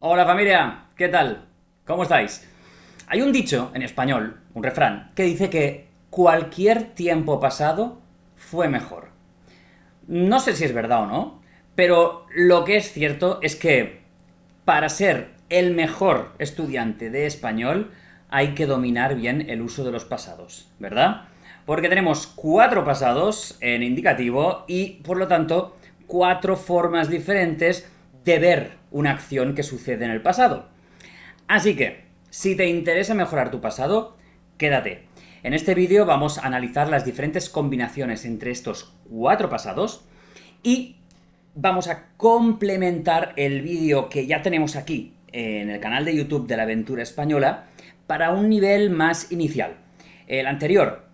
Hola familia, ¿qué tal? ¿Cómo estáis? Hay un dicho en español, un refrán, que dice que cualquier tiempo pasado fue mejor. No sé si es verdad o no, pero lo que es cierto es que para ser el mejor estudiante de español hay que dominar bien el uso de los pasados, ¿verdad? Porque tenemos cuatro pasados en indicativo y por lo tanto cuatro formas diferentes de ver una acción que sucede en el pasado. Así que, si te interesa mejorar tu pasado, quédate. En este vídeo vamos a analizar las diferentes combinaciones entre estos cuatro pasados y vamos a complementar el vídeo que ya tenemos aquí en el canal de YouTube de la aventura española para un nivel más inicial. El anterior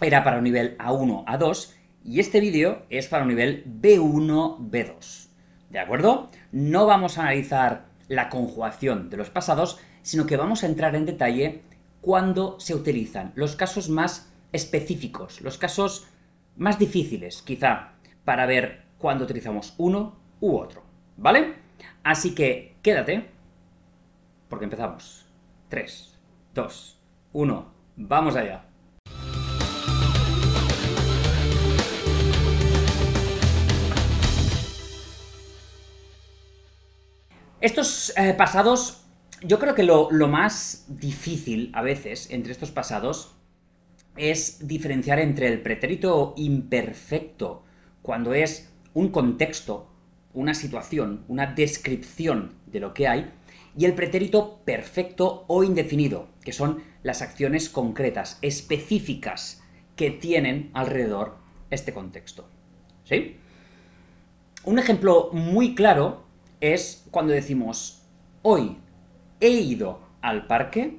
era para un nivel A1, A2 y este vídeo es para un nivel B1, B2. ¿De acuerdo? No vamos a analizar la conjugación de los pasados, sino que vamos a entrar en detalle cuándo se utilizan los casos más específicos, los casos más difíciles, quizá, para ver cuándo utilizamos uno u otro. ¿Vale? Así que quédate, porque empezamos. 3, 2, 1, vamos allá. Estos eh, pasados, yo creo que lo, lo más difícil a veces entre estos pasados es diferenciar entre el pretérito imperfecto, cuando es un contexto, una situación, una descripción de lo que hay, y el pretérito perfecto o indefinido, que son las acciones concretas, específicas, que tienen alrededor este contexto. ¿Sí? Un ejemplo muy claro es cuando decimos, hoy he ido al parque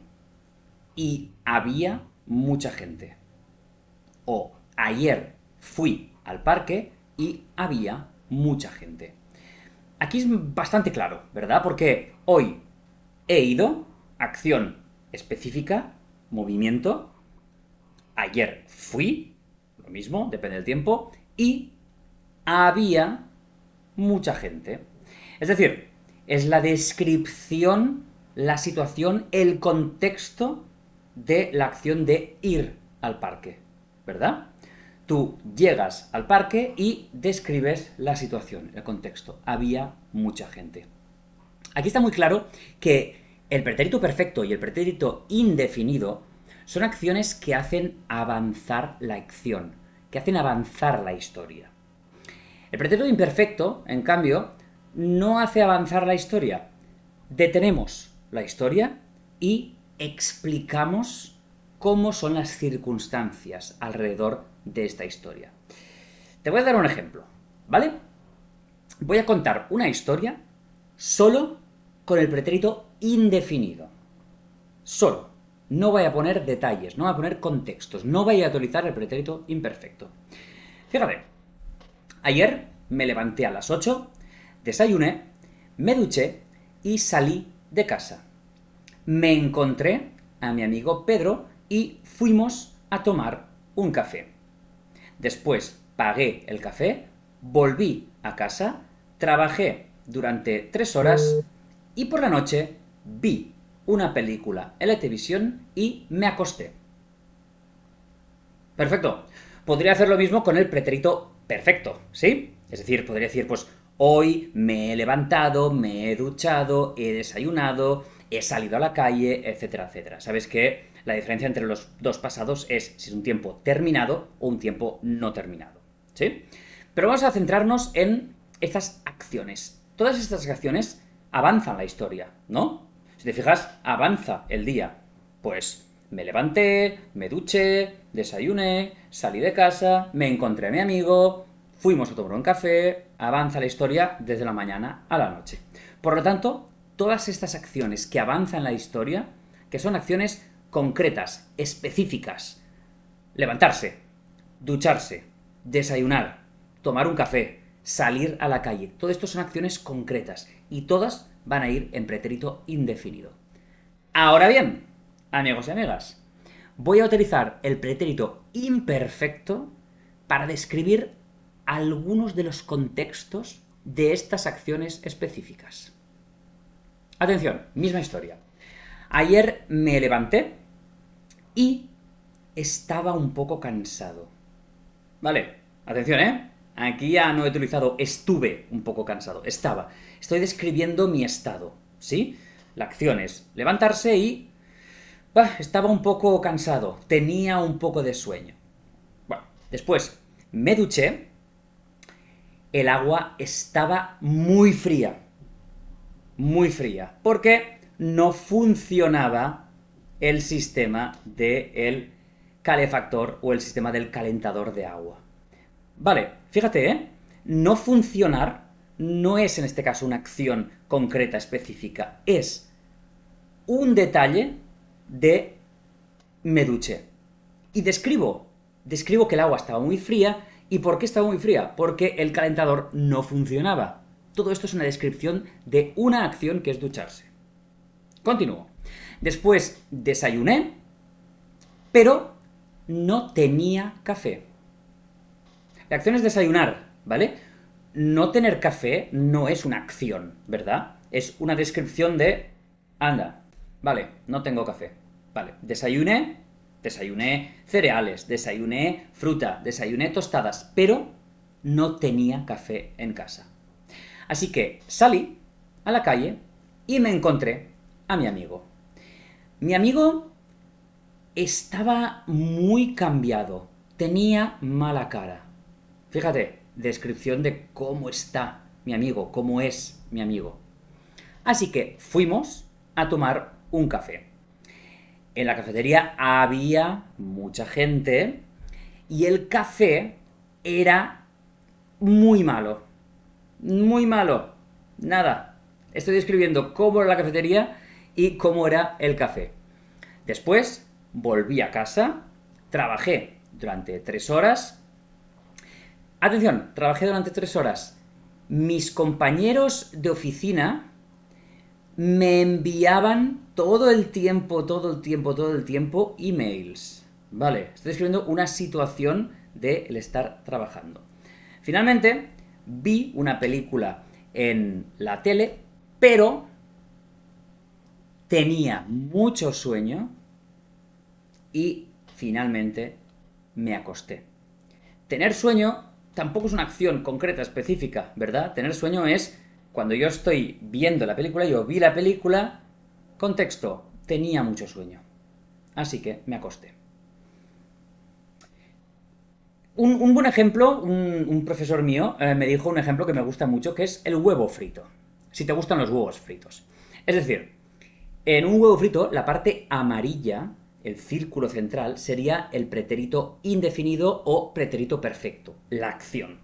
y había mucha gente. O ayer fui al parque y había mucha gente. Aquí es bastante claro, ¿verdad? Porque hoy he ido, acción específica, movimiento. Ayer fui, lo mismo, depende del tiempo. Y había mucha gente. Es decir, es la descripción, la situación, el contexto de la acción de ir al parque, ¿verdad? Tú llegas al parque y describes la situación, el contexto. Había mucha gente. Aquí está muy claro que el pretérito perfecto y el pretérito indefinido son acciones que hacen avanzar la acción, que hacen avanzar la historia. El pretérito imperfecto, en cambio, no hace avanzar la historia. Detenemos la historia y explicamos cómo son las circunstancias alrededor de esta historia. Te voy a dar un ejemplo, ¿vale? Voy a contar una historia solo con el pretérito indefinido. Solo. No voy a poner detalles, no voy a poner contextos, no voy a utilizar el pretérito imperfecto. Fíjate, ayer me levanté a las 8 Desayuné, me duché y salí de casa. Me encontré a mi amigo Pedro y fuimos a tomar un café. Después pagué el café, volví a casa, trabajé durante tres horas y por la noche vi una película en la televisión y me acosté. Perfecto. Podría hacer lo mismo con el pretérito perfecto, ¿sí? Es decir, podría decir, pues Hoy me he levantado, me he duchado, he desayunado, he salido a la calle, etcétera, etcétera. Sabes que la diferencia entre los dos pasados es si es un tiempo terminado o un tiempo no terminado. ¿Sí? Pero vamos a centrarnos en estas acciones. Todas estas acciones avanzan la historia, ¿no? Si te fijas, avanza el día. Pues me levanté, me duché, desayuné, salí de casa, me encontré a mi amigo, Fuimos a tomar un café, avanza la historia desde la mañana a la noche. Por lo tanto, todas estas acciones que avanzan la historia, que son acciones concretas, específicas, levantarse, ducharse, desayunar, tomar un café, salir a la calle, todo esto son acciones concretas y todas van a ir en pretérito indefinido. Ahora bien, amigos y amigas, voy a utilizar el pretérito imperfecto para describir algunos de los contextos de estas acciones específicas. Atención, misma historia. Ayer me levanté y estaba un poco cansado. Vale, atención, ¿eh? Aquí ya no he utilizado estuve un poco cansado, estaba. Estoy describiendo mi estado, ¿sí? La acción es levantarse y... estaba un poco cansado, tenía un poco de sueño. Bueno, después me duché el agua estaba muy fría. Muy fría. Porque no funcionaba el sistema del calefactor o el sistema del calentador de agua. Vale, fíjate, ¿eh? No funcionar no es en este caso una acción concreta, específica. Es un detalle de Meduche. Y describo, describo que el agua estaba muy fría, ¿Y por qué estaba muy fría? Porque el calentador no funcionaba. Todo esto es una descripción de una acción que es ducharse. Continúo. Después desayuné, pero no tenía café. La acción es desayunar, ¿vale? No tener café no es una acción, ¿verdad? Es una descripción de... Anda, vale, no tengo café. Vale, desayuné, Desayuné cereales, desayuné fruta, desayuné tostadas, pero no tenía café en casa. Así que salí a la calle y me encontré a mi amigo. Mi amigo estaba muy cambiado, tenía mala cara. Fíjate, descripción de cómo está mi amigo, cómo es mi amigo. Así que fuimos a tomar un café en la cafetería había mucha gente y el café era muy malo. Muy malo. Nada. Estoy describiendo cómo era la cafetería y cómo era el café. Después volví a casa, trabajé durante tres horas. Atención, trabajé durante tres horas. Mis compañeros de oficina me enviaban todo el tiempo, todo el tiempo, todo el tiempo emails. Vale, estoy describiendo una situación de estar trabajando. Finalmente, vi una película en la tele, pero tenía mucho sueño y finalmente me acosté. Tener sueño tampoco es una acción concreta, específica, ¿verdad? Tener sueño es cuando yo estoy viendo la película, yo vi la película, contexto, tenía mucho sueño. Así que me acosté. Un, buen ejemplo, un, profesor mío eh, me dijo un ejemplo que me gusta mucho, que es el huevo frito. Si te gustan los huevos fritos. Es decir, en un huevo frito, la parte amarilla, el círculo central, sería el pretérito indefinido o pretérito perfecto, la acción.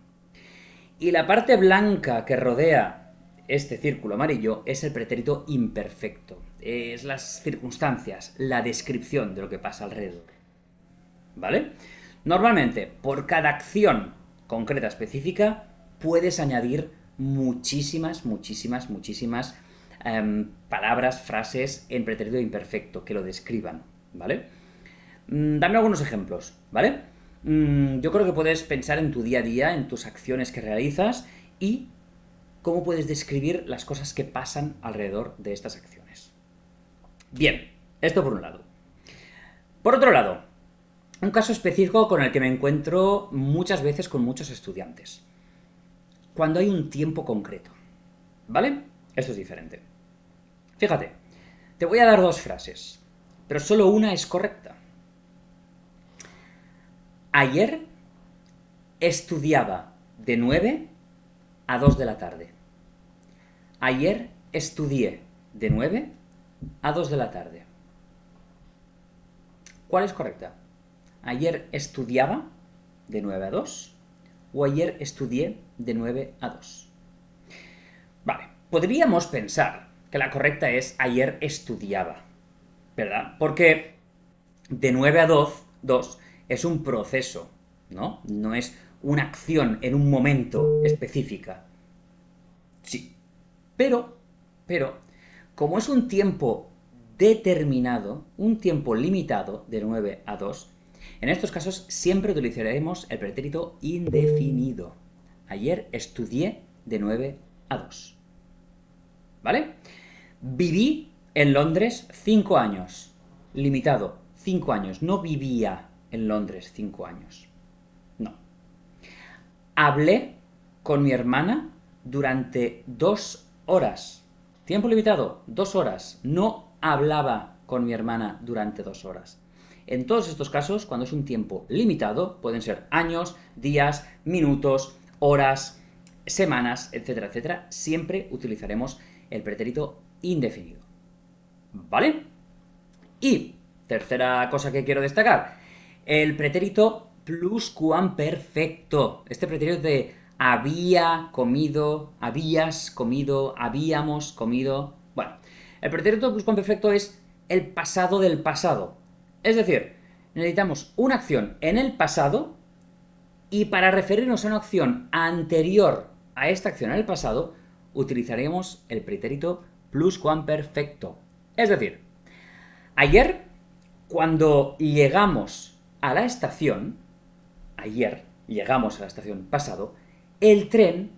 Y la parte blanca que rodea este círculo amarillo es el pretérito imperfecto, es las circunstancias, la descripción de lo que pasa alrededor. ¿Vale? Normalmente, por cada acción concreta específica, puedes añadir muchísimas, muchísimas, muchísimas em, palabras, frases en pretérito imperfecto que lo describan, ¿vale? Mm, dame algunos ejemplos, ¿vale? Mm, yo creo que puedes pensar en tu día a día, en tus acciones que realizas y ¿Cómo puedes describir las cosas que pasan alrededor de estas acciones? Bien, esto por un lado. Por otro lado, un caso específico con el que me encuentro muchas veces con muchos estudiantes. Cuando hay un tiempo concreto. ¿Vale? Esto es diferente. Fíjate, te voy a dar dos frases, pero solo una es correcta. Ayer estudiaba de 9 a 2 de la tarde. Ayer estudié de 9 a 2 de la tarde. ¿Cuál es correcta? Ayer estudiaba de 9 a 2 o ayer estudié de 9 a 2. Vale, podríamos pensar que la correcta es ayer estudiaba, ¿verdad? Porque de 9 a 2, 2 es un proceso, ¿no? No es una acción en un momento específica. Sí. Pero, pero, como es un tiempo determinado, un tiempo limitado de 9 a 2, en estos casos siempre utilizaremos el pretérito indefinido. Ayer estudié de 9 a 2. ¿Vale? Viví en Londres 5 años. Limitado, 5 años. No vivía en Londres 5 años. Hablé con mi hermana durante dos horas. Tiempo limitado, dos horas. No hablaba con mi hermana durante dos horas. En todos estos casos, cuando es un tiempo limitado, pueden ser años, días, minutos, horas, semanas, etcétera, etcétera, siempre utilizaremos el pretérito indefinido. ¿Vale? Y tercera cosa que quiero destacar, el pretérito perfecto. Este pretérito de había comido, habías comido, habíamos comido. Bueno, el pretérito perfecto es el pasado del pasado. Es decir, necesitamos una acción en el pasado y para referirnos a una acción anterior a esta acción en el pasado, utilizaremos el pretérito perfecto. Es decir, ayer, cuando llegamos a la estación, ayer, llegamos a la estación pasado, el tren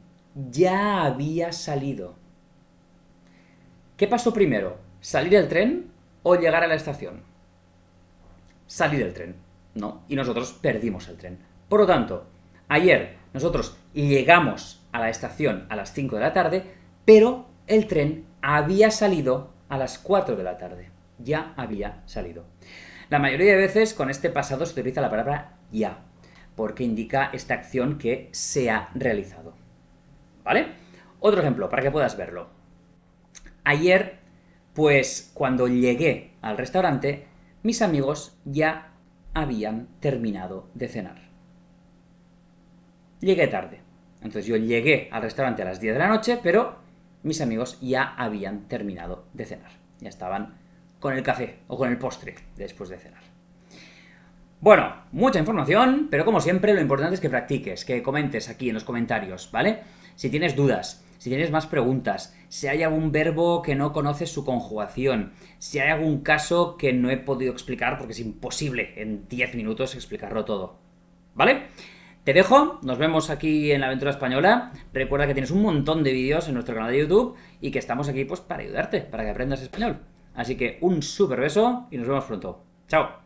ya había salido. ¿Qué pasó primero? ¿Salir el tren o llegar a la estación? Salir el tren, ¿no? Y nosotros perdimos el tren. Por lo tanto, ayer nosotros llegamos a la estación a las 5 de la tarde, pero el tren había salido a las 4 de la tarde. Ya había salido. La mayoría de veces con este pasado se utiliza la palabra ya porque indica esta acción que se ha realizado. ¿Vale? Otro ejemplo, para que puedas verlo. Ayer, pues cuando llegué al restaurante, mis amigos ya habían terminado de cenar. Llegué tarde. Entonces yo llegué al restaurante a las 10 de la noche, pero mis amigos ya habían terminado de cenar. Ya estaban con el café o con el postre después de cenar. Bueno, mucha información, pero como siempre lo importante es que practiques, que comentes aquí en los comentarios, ¿vale? Si tienes dudas, si tienes más preguntas, si hay algún verbo que no conoces su conjugación, si hay algún caso que no he podido explicar porque es imposible en 10 minutos explicarlo todo. ¿Vale? Te dejo, nos vemos aquí en la aventura española. Recuerda que tienes un montón de vídeos en nuestro canal de YouTube y que estamos aquí pues para ayudarte, para que aprendas español. Así que un súper beso y nos vemos pronto. ¡Chao!